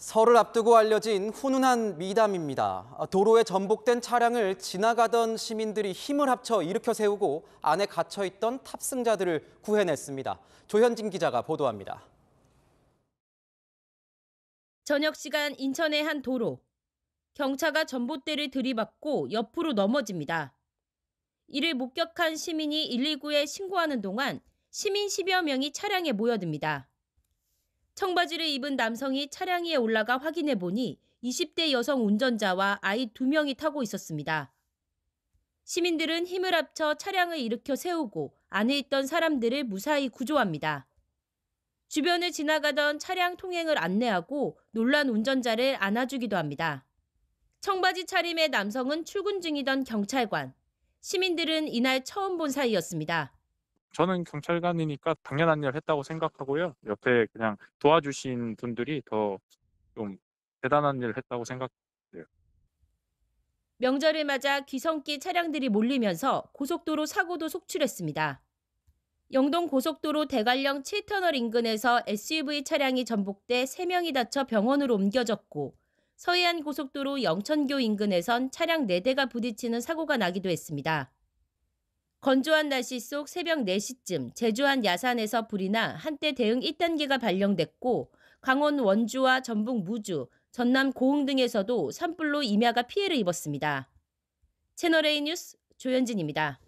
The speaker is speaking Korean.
설을 앞두고 알려진 훈훈한 미담입니다. 도로에 전복된 차량을 지나가던 시민들이 힘을 합쳐 일으켜 세우고 안에 갇혀 있던 탑승자들을 구해냈습니다. 조현진 기자가 보도합니다. 저녁 시간 인천의 한 도로. 경차가 전봇대를 들이받고 옆으로 넘어집니다. 이를 목격한 시민이 119에 신고하는 동안 시민 10여 명이 차량에 모여듭니다. 청바지를 입은 남성이 차량 위에 올라가 확인해 보니 20대 여성 운전자와 아이 두 명이 타고 있었습니다. 시민들은 힘을 합쳐 차량을 일으켜 세우고 안에 있던 사람들을 무사히 구조합니다. 주변을 지나가던 차량 통행을 안내하고 놀란 운전자를 안아주기도 합니다. 청바지 차림의 남성은 출근 중이던 경찰관, 시민들은 이날 처음 본 사이였습니다. 저는 경찰관이니까 당연한 일을 했다고 생각하고요. 옆에 그냥 도와주신 분들이 더 좀 대단한 일을 했다고 생각해요. 명절을 맞아 귀성길 차량들이 몰리면서 고속도로 사고도 속출했습니다. 영동 고속도로 대관령 7터널 인근에서 SUV 차량이 전복돼 3명이 다쳐 병원으로 옮겨졌고 서해안 고속도로 영천교 인근에선 차량 4대가 부딪히는 사고가 나기도 했습니다. 건조한 날씨 속 새벽 4시쯤 제주한 야산에서 불이나 한때 대응 1단계가 발령됐고 강원 원주와 전북 무주, 전남 고흥 등에서도 산불로 임야가 피해를 입었습니다. 채널A 뉴스 조현진입니다.